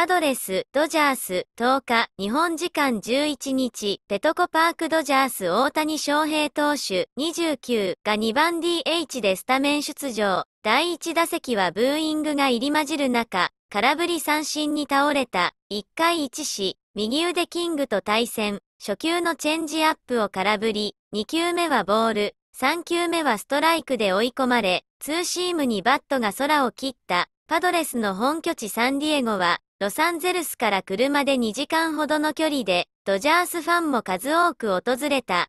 パドレス、ドジャース、10日、日本時間11日、ペトコパークドジャース大谷翔平投手、29が2番 DH でスタメン出場。第1打席はブーイングが入り混じる中、空振り三振に倒れた、1回1死、右腕キングと対戦、初球のチェンジアップを空振り、2球目はボール、3球目はストライクで追い込まれ、ツーシームにバットが空を切った。パドレスの本拠地サンディエゴは、ロサンゼルスから車で2時間ほどの距離で、ドジャースファンも数多く訪れた